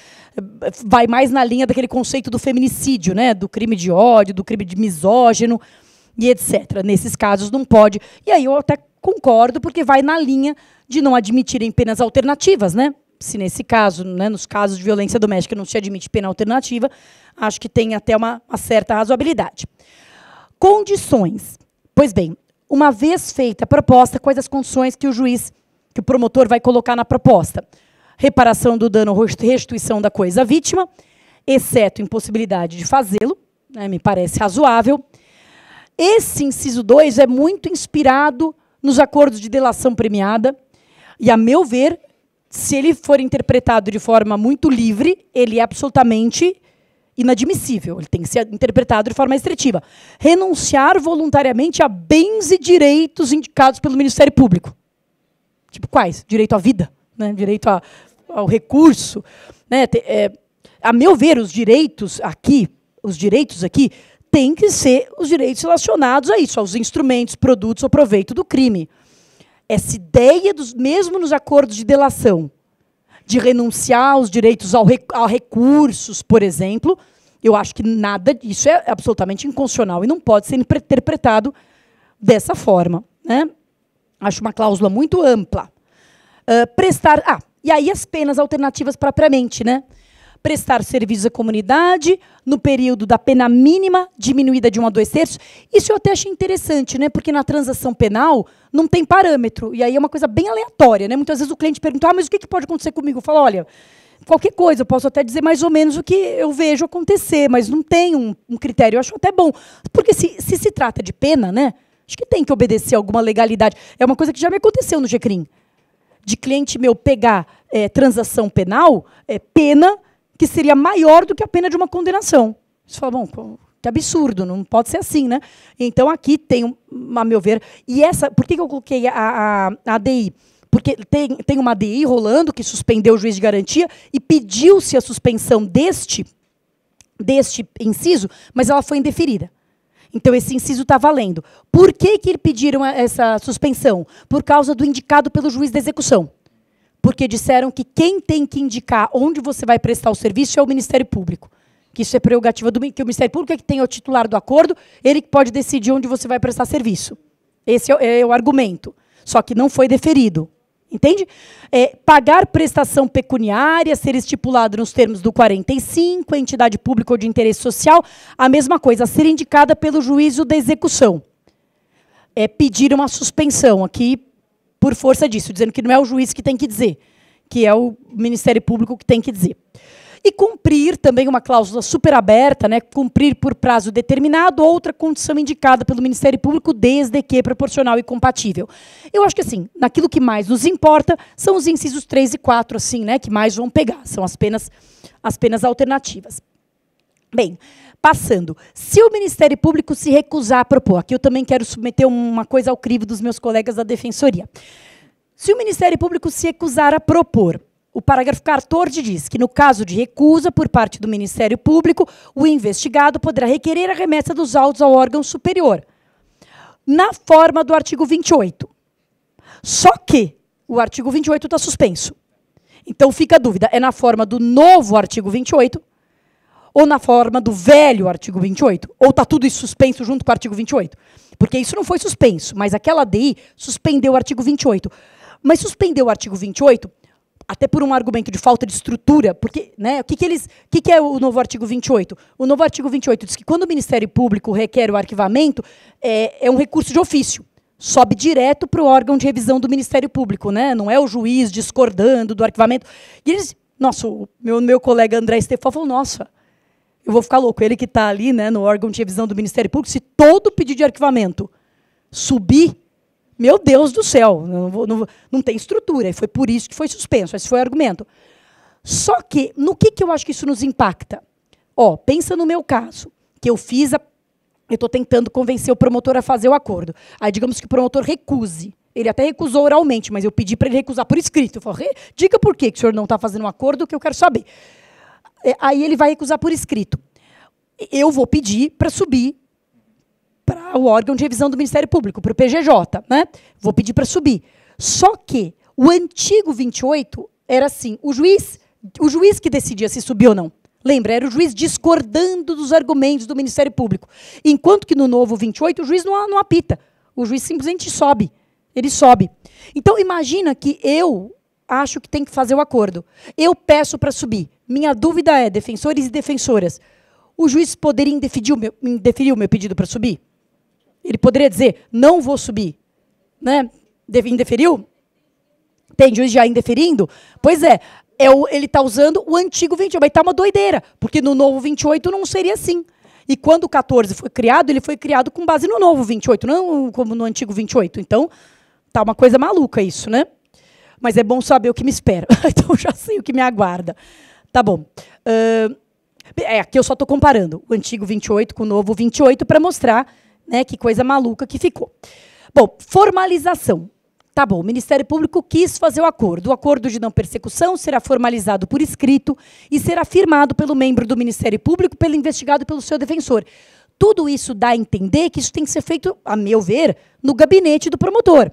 vai mais na linha daquele conceito do feminicídio, né, do crime de ódio, do crime de misógino e etc. Nesses casos não pode. E aí eu até concordo, porque vai na linha de não admitirem penas alternativas, né? se nesse caso, né, nos casos de violência doméstica, não se admite pena alternativa, acho que tem até uma, uma certa razoabilidade. Condições. Pois bem, uma vez feita a proposta, quais as condições que o juiz, que o promotor vai colocar na proposta? Reparação do dano, restituição da coisa à vítima, exceto impossibilidade de fazê-lo, né, me parece razoável. Esse inciso 2 é muito inspirado nos acordos de delação premiada, e, a meu ver, se ele for interpretado de forma muito livre, ele é absolutamente inadmissível. Ele tem que ser interpretado de forma restritiva. Renunciar voluntariamente a bens e direitos indicados pelo Ministério Público. Tipo quais? Direito à vida, né? direito a, ao recurso. Né? É, a meu ver, os direitos aqui, os direitos aqui, têm que ser os direitos relacionados a isso, aos instrumentos, produtos ou proveito do crime essa ideia, dos, mesmo nos acordos de delação, de renunciar aos direitos ao rec, a recursos, por exemplo, eu acho que nada disso é absolutamente inconstitucional e não pode ser interpretado dessa forma. Né? Acho uma cláusula muito ampla. Uh, prestar. Ah, e aí as penas alternativas propriamente, né? prestar serviço à comunidade no período da pena mínima diminuída de um a dois terços. Isso eu até achei interessante, né? Porque na transação penal não tem parâmetro. E aí é uma coisa bem aleatória, né? Muitas vezes o cliente pergunta: ah, mas o que pode acontecer comigo? Eu falo, olha, qualquer coisa, eu posso até dizer mais ou menos o que eu vejo acontecer, mas não tem um, um critério. Eu acho até bom. Porque se, se, se trata de pena, né? Acho que tem que obedecer alguma legalidade. É uma coisa que já me aconteceu no GCRIM. De cliente meu pegar é, transação penal, é, pena que seria maior do que a pena de uma condenação. Você fala, bom, que absurdo, não pode ser assim, né? Então aqui tem, a meu ver, e essa, por que eu coloquei a, a, a ADI? Porque tem, tem uma ADI rolando que suspendeu o juiz de garantia e pediu-se a suspensão deste, deste inciso, mas ela foi indeferida. Então esse inciso está valendo. Por que, que pediram essa suspensão? Por causa do indicado pelo juiz da execução porque disseram que quem tem que indicar onde você vai prestar o serviço é o Ministério Público. Que isso é prerrogativa do que o Ministério Público é que tem é o titular do acordo, ele que pode decidir onde você vai prestar serviço. Esse é, é, o argumento. Só que não foi deferido. Entende? É, pagar prestação pecuniária, ser estipulado nos termos do 45, entidade pública ou de interesse social, a mesma coisa, ser indicada pelo juízo da execução. É pedir uma suspensão. Aqui por força disso, dizendo que não é o juiz que tem que dizer, que é o Ministério Público que tem que dizer. E cumprir também uma cláusula super aberta, né, cumprir por prazo determinado, outra condição indicada pelo Ministério Público, desde que proporcional e compatível. Eu acho que assim, naquilo que mais nos importa são os incisos 3 e 4, assim, né, que mais vão pegar, são as penas, as penas alternativas. Bem, passando. Se o Ministério Público se recusar a propor, aqui eu também quero submeter uma coisa ao crivo dos meus colegas da Defensoria. Se o Ministério Público se recusar a propor, o parágrafo 14 diz que, no caso de recusa por parte do Ministério Público, o investigado poderá requerer a remessa dos autos ao órgão superior, na forma do artigo 28. Só que o artigo 28 está suspenso. Então fica a dúvida: é na forma do novo artigo 28 ou na forma do velho artigo 28, ou está tudo isso suspenso junto com o artigo 28? Porque isso não foi suspenso, mas aquela DI suspendeu o artigo 28. Mas suspendeu o artigo 28 até por um argumento de falta de estrutura, porque né, o que, que eles. O que, que é o novo artigo 28? O novo artigo 28 diz que quando o Ministério Público requer o arquivamento, é, é um recurso de ofício. Sobe direto para o órgão de revisão do Ministério Público, né? Não é o juiz discordando do arquivamento. E eles. Nossa, o meu, meu colega André Stefan falou, nossa, eu vou ficar louco. Ele que está ali né, no órgão de revisão do Ministério Público, se todo pedido de arquivamento subir, meu Deus do céu, não, vou, não, não tem estrutura. E foi por isso que foi suspenso. Esse foi o argumento. Só que, no que, que eu acho que isso nos impacta? Ó, pensa no meu caso, que eu fiz a. Eu estou tentando convencer o promotor a fazer o acordo. Aí, digamos que o promotor recuse. Ele até recusou oralmente, mas eu pedi para ele recusar por escrito. Eu falei, diga por que o senhor não está fazendo um acordo que eu quero saber. É, aí ele vai recusar por escrito. Eu vou pedir para subir para o órgão de revisão do Ministério Público, para o PGJ, né? Vou pedir para subir. Só que o antigo 28 era assim, o juiz, o juiz que decidia se subir ou não. Lembra, era o juiz discordando dos argumentos do Ministério Público. Enquanto que no novo 28 o juiz não, não apita. O juiz simplesmente sobe. Ele sobe. Então imagina que eu acho que tem que fazer o acordo. Eu peço para subir. Minha dúvida é, defensores e defensoras, o juiz poderia indeferir o meu, indeferir o meu pedido para subir? Ele poderia dizer, não vou subir. Né? Indeferiu? Tem juiz já indeferindo? Pois é, é o, ele está usando o antigo 28, mas está uma doideira, porque no novo 28 não seria assim. E quando o 14 foi criado, ele foi criado com base no novo 28, não como no antigo 28. Então, tá uma coisa maluca isso, né? mas é bom saber o que me espera. então já sei o que me aguarda. Tá bom. Uh, é, aqui eu só estou comparando o antigo 28 com o novo 28 para mostrar né, que coisa maluca que ficou. Bom, formalização. Tá bom, o Ministério Público quis fazer o acordo. O acordo de não persecução será formalizado por escrito e será firmado pelo membro do Ministério Público, pelo investigado e pelo seu defensor. Tudo isso dá a entender que isso tem que ser feito, a meu ver, no gabinete do promotor.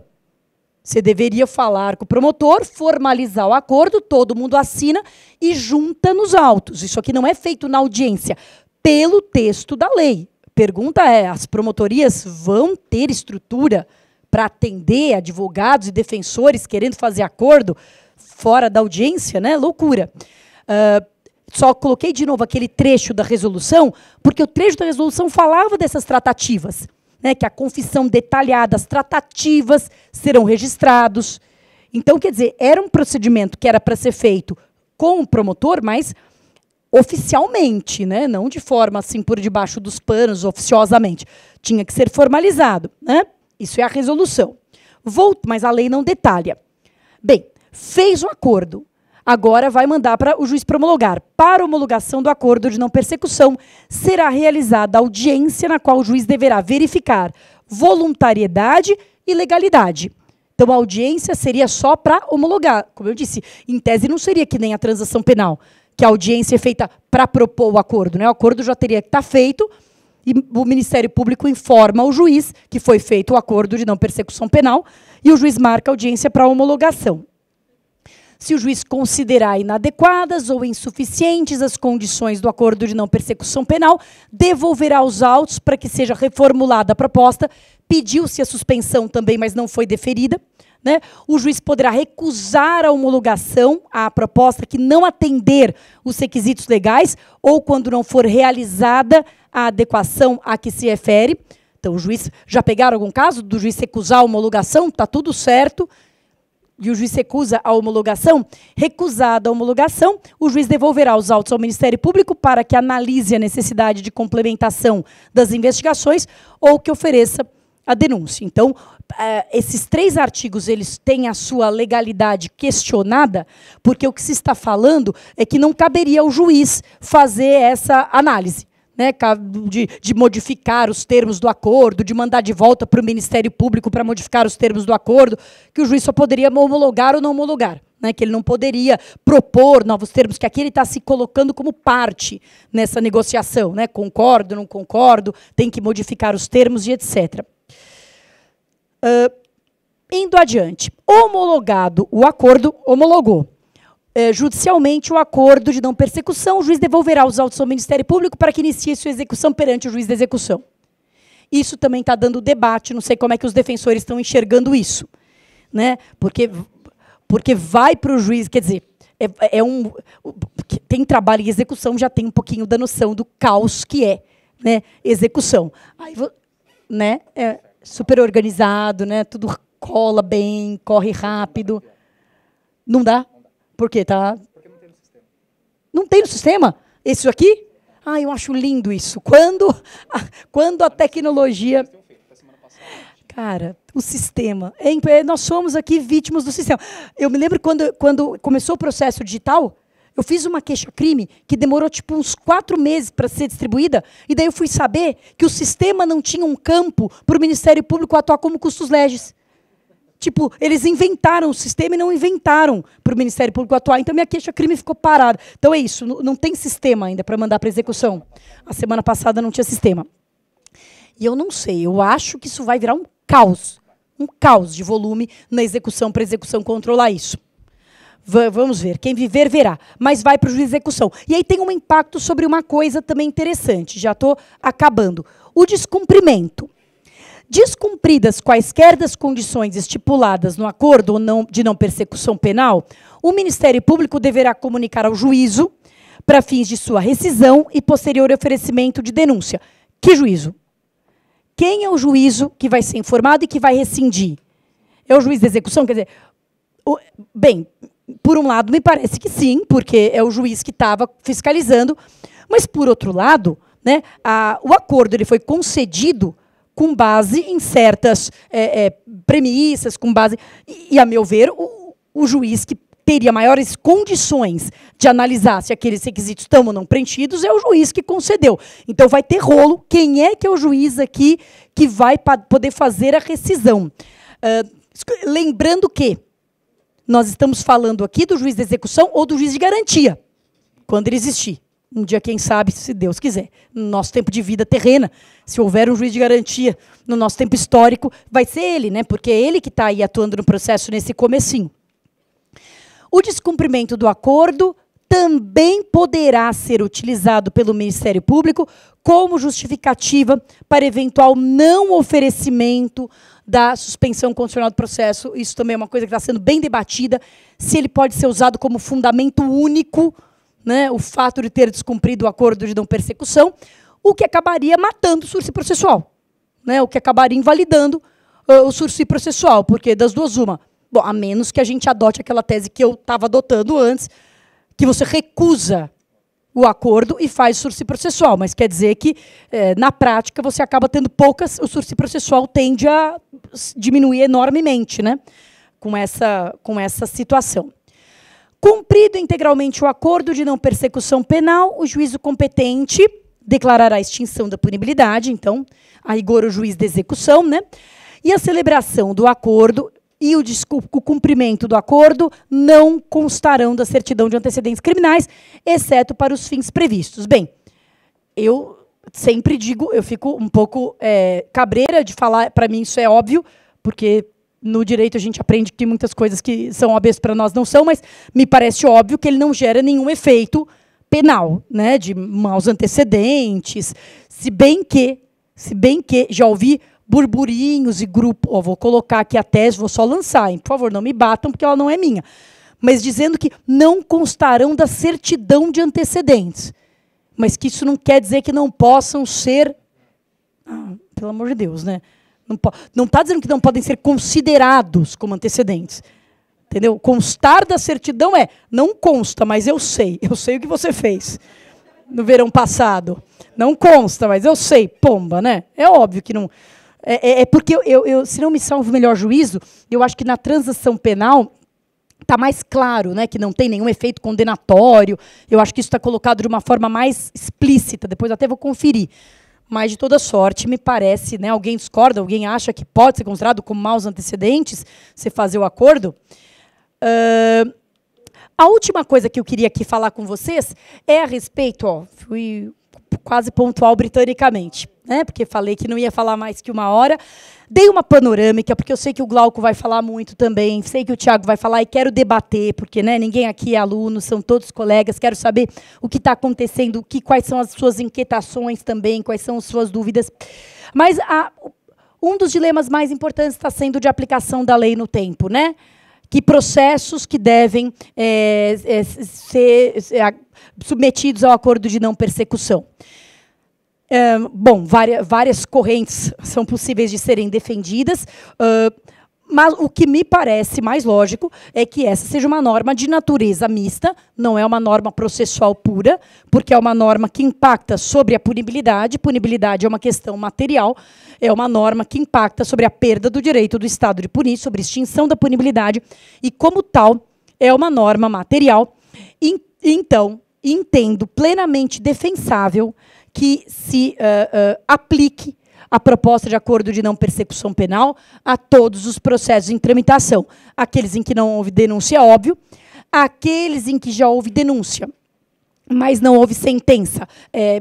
Você deveria falar com o promotor, formalizar o acordo, todo mundo assina e junta nos autos. Isso aqui não é feito na audiência, pelo texto da lei. Pergunta é: as promotorias vão ter estrutura para atender advogados e defensores querendo fazer acordo fora da audiência, né? Loucura. Uh, só coloquei de novo aquele trecho da resolução, porque o trecho da resolução falava dessas tratativas né, que a confissão detalhada, as tratativas serão registrados. Então, quer dizer, era um procedimento que era para ser feito com o promotor, mas oficialmente, né? não de forma assim por debaixo dos panos, oficiosamente. Tinha que ser formalizado. Né? Isso é a resolução. Volto, mas a lei não detalha. Bem, fez o um acordo agora vai mandar para o juiz promulgar. Para homologação do acordo de não persecução, será realizada audiência na qual o juiz deverá verificar voluntariedade e legalidade. Então, a audiência seria só para homologar. Como eu disse, em tese não seria que nem a transação penal, que a audiência é feita para propor o acordo. Né? O acordo já teria que estar tá feito e o Ministério Público informa o juiz que foi feito o acordo de não persecução penal e o juiz marca a audiência para homologação se o juiz considerar inadequadas ou insuficientes as condições do acordo de não persecução penal, devolverá os autos para que seja reformulada a proposta. Pediu-se a suspensão também, mas não foi deferida. Né? O juiz poderá recusar a homologação à proposta que não atender os requisitos legais ou quando não for realizada a adequação a que se refere. Então, o juiz já pegaram algum caso do juiz recusar a homologação? Está tudo certo e o juiz recusa a homologação, recusada a homologação, o juiz devolverá os autos ao Ministério Público para que analise a necessidade de complementação das investigações ou que ofereça a denúncia. Então, eh, esses três artigos eles têm a sua legalidade questionada, porque o que se está falando é que não caberia ao juiz fazer essa análise né, de, de modificar os termos do acordo, de mandar de volta para o Ministério Público para modificar os termos do acordo, que o juiz só poderia homologar ou não homologar. Né, que ele não poderia propor novos termos, que aqui ele está se colocando como parte nessa negociação. Né, concordo, não concordo, tem que modificar os termos e etc. Uh, indo adiante, homologado o acordo, homologou. Eh, judicialmente o acordo de não persecução, o juiz devolverá os autos ao Ministério Público para que inicie sua execução perante o juiz de execução. Isso também está dando debate, não sei como é que os defensores estão enxergando isso. Né? Porque, porque vai para o juiz, quer dizer, é, é um, tem trabalho em execução, já tem um pouquinho da noção do caos que é né? execução. Aí, né? É super organizado, né? tudo cola bem, corre rápido. Não dá? Porque tá. Porque não tem no sistema. Não tem no sistema? Isso aqui? Ah, eu acho lindo isso. Quando a, quando a tecnologia. Cara, o sistema. É é, nós somos aqui vítimas do sistema. Eu me lembro quando, quando começou o processo digital, eu fiz uma queixa-crime que demorou tipo uns quatro meses para ser distribuída, e daí eu fui saber que o sistema não tinha um campo para o Ministério Público atuar como custos legis. Tipo, eles inventaram o sistema e não inventaram para o Ministério Público atuar. Então, minha queixa-crime ficou parada. Então, é isso. Não tem sistema ainda para mandar para execução. A semana passada não tinha sistema. E eu não sei. Eu acho que isso vai virar um caos. Um caos de volume na execução para execução controlar isso. V vamos ver. Quem viver, verá. Mas vai para a execução. E aí tem um impacto sobre uma coisa também interessante. Já estou acabando. O descumprimento. Descumpridas quaisquer das condições estipuladas no acordo de não persecução penal, o Ministério Público deverá comunicar ao juízo para fins de sua rescisão e posterior oferecimento de denúncia. Que juízo? Quem é o juízo que vai ser informado e que vai rescindir? É o juiz de execução? Quer dizer, o, bem, por um lado, me parece que sim, porque é o juiz que estava fiscalizando, mas, por outro lado, né, a, o acordo ele foi concedido com base em certas é, é, premissas, com base. E, e a meu ver, o, o juiz que teria maiores condições de analisar se aqueles requisitos estão ou não preenchidos é o juiz que concedeu. Então vai ter rolo. Quem é que é o juiz aqui que vai poder fazer a rescisão? Uh, lembrando que nós estamos falando aqui do juiz de execução ou do juiz de garantia, quando ele existir. Um dia, quem sabe, se Deus quiser, no nosso tempo de vida terrena, se houver um juiz de garantia no nosso tempo histórico, vai ser ele, né? Porque é ele que está aí atuando no processo nesse comecinho. O descumprimento do acordo também poderá ser utilizado pelo Ministério Público como justificativa para eventual não oferecimento da suspensão condicional do processo. Isso também é uma coisa que está sendo bem debatida, se ele pode ser usado como fundamento único né, o fato de ter descumprido o acordo de não persecução, o que acabaria matando o sursi processual, né, o que acabaria invalidando uh, o sursi processual, porque das duas, uma. Bom, a menos que a gente adote aquela tese que eu estava adotando antes, que você recusa o acordo e faz sursi processual, mas quer dizer que, eh, na prática, você acaba tendo poucas, o sursi processual tende a diminuir enormemente né, com, essa, com essa situação. Cumprido integralmente o acordo de não persecução penal, o juízo competente declarará a extinção da punibilidade, então, a rigor o juiz de execução, né? E a celebração do acordo e o, o cumprimento do acordo não constarão da certidão de antecedentes criminais, exceto para os fins previstos. Bem, eu sempre digo, eu fico um pouco é, cabreira de falar, para mim isso é óbvio, porque no direito a gente aprende que muitas coisas que são óbvias para nós não são, mas me parece óbvio que ele não gera nenhum efeito penal, né, de maus antecedentes, se bem que, se bem que já ouvi burburinhos e grupo, ó, vou colocar aqui a tese, vou só lançar, hein, por favor, não me batam porque ela não é minha, mas dizendo que não constarão da certidão de antecedentes, mas que isso não quer dizer que não possam ser, ah, pelo amor de Deus, né, não está dizendo que não podem ser considerados como antecedentes. Entendeu? Constar da certidão é, não consta, mas eu sei. Eu sei o que você fez no verão passado. Não consta, mas eu sei. Pomba, né? É óbvio que não. É, é, é porque, eu, eu, eu, se não me salvo o melhor juízo, eu acho que na transação penal está mais claro, né, que não tem nenhum efeito condenatório. Eu acho que isso está colocado de uma forma mais explícita. Depois até vou conferir mas de toda sorte me parece, né, alguém discorda, alguém acha que pode ser considerado com maus antecedentes você fazer o acordo. Uh, a última coisa que eu queria aqui falar com vocês é a respeito, ó, fui quase pontual britanicamente, né, porque falei que não ia falar mais que uma hora, Dei uma panorâmica, porque eu sei que o Glauco vai falar muito também, sei que o Tiago vai falar e quero debater, porque né, ninguém aqui é aluno, são todos colegas, quero saber o que está acontecendo, que, quais são as suas inquietações também, quais são as suas dúvidas. Mas a, um dos dilemas mais importantes está sendo de aplicação da lei no tempo, né? que processos que devem é, é, ser é, submetidos ao acordo de não persecução bom, várias, várias, correntes são possíveis de serem defendidas, uh, mas o que me parece mais lógico é que essa seja uma norma de natureza mista, não é uma norma processual pura, porque é uma norma que impacta sobre a punibilidade, punibilidade é uma questão material, é uma norma que impacta sobre a perda do direito do Estado de punir, sobre extinção da punibilidade, e como tal, é uma norma material. então, entendo plenamente defensável que se uh, uh, aplique a proposta de acordo de não persecução penal a todos os processos em tramitação. Aqueles em que não houve denúncia, óbvio. Aqueles em que já houve denúncia, mas não houve sentença. É,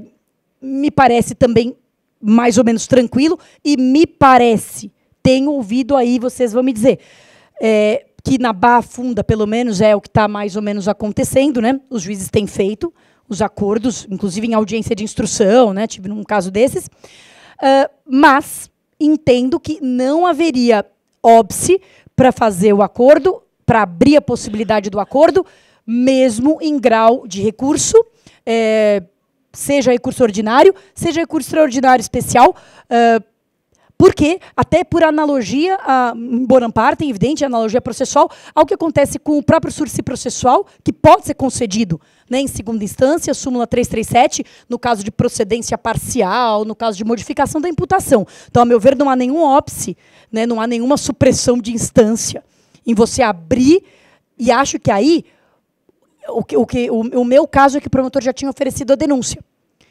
me parece também mais ou menos tranquilo e me parece, tenho ouvido aí, vocês vão me dizer, é, que na Barra Funda, pelo menos, é o que está mais ou menos acontecendo, né? Os juízes têm feito os acordos, inclusive em audiência de instrução, né, tive um caso desses, uh, mas entendo que não haveria óbice para fazer o acordo, para abrir a possibilidade do acordo, mesmo em grau de recurso, é, seja recurso ordinário, seja recurso extraordinário especial, uh, porque, até por analogia, a, Bonaparte, amparte, evidente, analogia processual, ao que acontece com o próprio sursi processual, que pode ser concedido né, em segunda instância, súmula 337, no caso de procedência parcial, no caso de modificação da imputação. Então, a meu ver, não há nenhum óbice, né, não há nenhuma supressão de instância em você abrir, e acho que aí o, que, o, que, o, o meu caso é que o promotor já tinha oferecido a denúncia.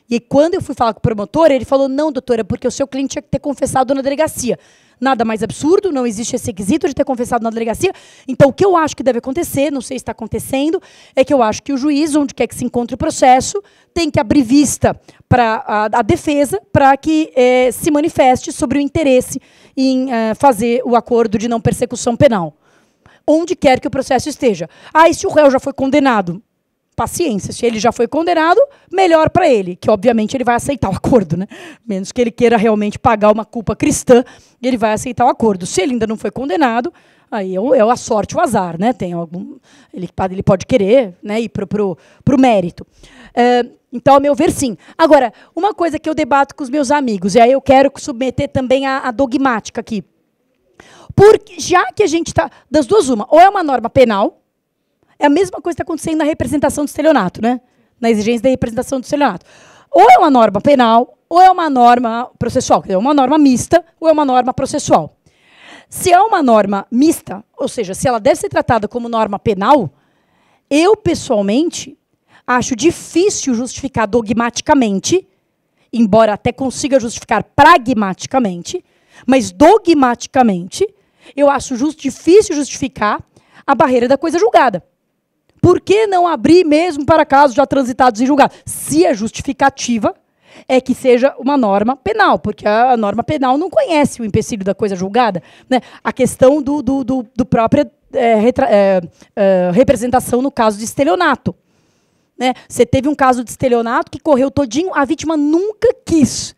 E aí, quando eu fui falar com o promotor, ele falou: não, doutora, porque o seu cliente tinha que ter confessado na delegacia nada mais absurdo, não existe esse requisito de ter confessado na delegacia. Então, o que eu acho que deve acontecer, não sei se está acontecendo, é que eu acho que o juiz, onde quer que se encontre o processo, tem que abrir vista para a, a defesa para que eh, se manifeste sobre o interesse em eh, fazer o acordo de não persecução penal. Onde quer que o processo esteja. Ah, e se o réu já foi condenado? paciência. Se ele já foi condenado, melhor para ele, que obviamente ele vai aceitar o acordo, né? Menos que ele queira realmente pagar uma culpa cristã, ele vai aceitar o acordo. Se ele ainda não foi condenado, aí é, é a sorte, o azar, né? Tem algum, ele, ele pode querer, né? Ir para pro, pro mérito. É, então, ao meu ver, sim. Agora, uma coisa que eu debato com os meus amigos, e aí eu quero submeter também a, a dogmática aqui. Porque já que a gente está das duas uma, ou é uma norma penal é a mesma coisa que está acontecendo na representação do estelionato, né? na exigência da representação do estelionato. Ou é uma norma penal, ou é uma norma processual, É uma norma mista, ou é uma norma processual. Se é uma norma mista, ou seja, se ela deve ser tratada como norma penal, eu pessoalmente acho difícil justificar dogmaticamente, embora até consiga justificar pragmaticamente, mas dogmaticamente, eu acho just, difícil justificar a barreira da coisa julgada. Por que não abrir mesmo para casos já transitados em julgado? Se a é justificativa é que seja uma norma penal, porque a norma penal não conhece o empecilho da coisa julgada. Né? A questão do, do, do, do própria é, retra, é, é, representação no caso de estelionato. Né? Você teve um caso de estelionato que correu todinho, a vítima nunca quis.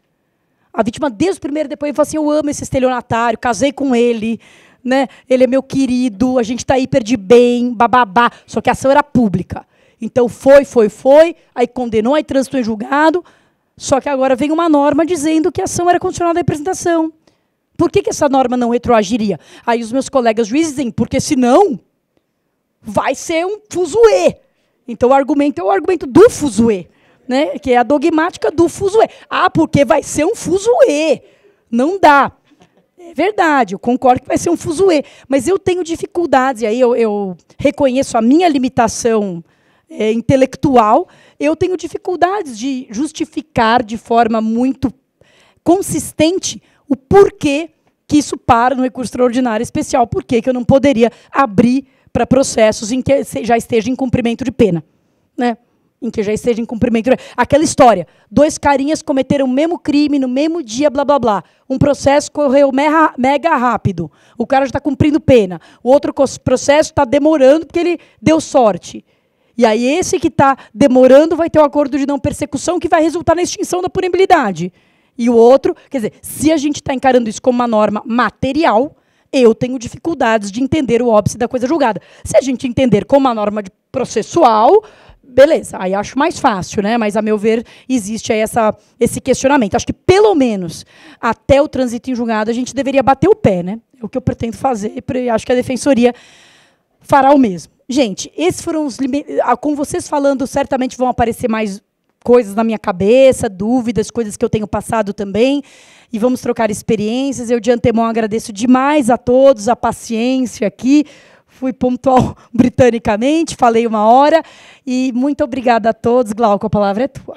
A vítima, desde o primeiro depois, falou assim: Eu amo esse estelionatário, casei com ele, né? Ele é meu querido, a gente está hiper de bem, bababá. Só que a ação era pública. Então foi, foi, foi, aí condenou, aí trânsito em julgado. Só que agora vem uma norma dizendo que a ação era condicionada à representação. Por que, que essa norma não retroagiria? Aí os meus colegas juízes dizem, porque senão vai ser um fuzuê. Então o argumento é o argumento do fuzuê, né? que é a dogmática do fuzuê. Ah, porque vai ser um fuzuê. Não dá. É verdade, eu concordo que vai ser um fuzuê, mas eu tenho dificuldades, e aí eu, eu reconheço a minha limitação é, intelectual, eu tenho dificuldades de justificar de forma muito consistente o porquê que isso para no recurso extraordinário especial, por que eu não poderia abrir para processos em que já esteja em cumprimento de pena. Né? em que já esteja em cumprimento. Aquela história. Dois carinhas cometeram o mesmo crime no mesmo dia, blá blá blá. Um processo correu mega, rápido. O cara já está cumprindo pena. O outro processo está demorando porque ele deu sorte. E aí, esse que está demorando vai ter o um acordo de não persecução que vai resultar na extinção da punibilidade. E o outro, quer dizer, se a gente está encarando isso como uma norma material, eu tenho dificuldades de entender o óbice da coisa julgada. Se a gente entender como uma norma processual, beleza, aí acho mais fácil, né? Mas, a meu ver, existe aí essa, esse questionamento. Acho que, pelo menos, até o trânsito em julgado, a gente deveria bater o pé, né? É o que eu pretendo fazer, e acho que a defensoria fará o mesmo. Gente, esses foram os ah, com vocês falando, certamente vão aparecer mais coisas na minha cabeça, dúvidas, coisas que eu tenho passado também, e vamos trocar experiências. Eu de antemão agradeço demais a todos a paciência aqui. Fui pontual britanicamente, falei uma hora e muito obrigada a todos. Glauco, a palavra é tua.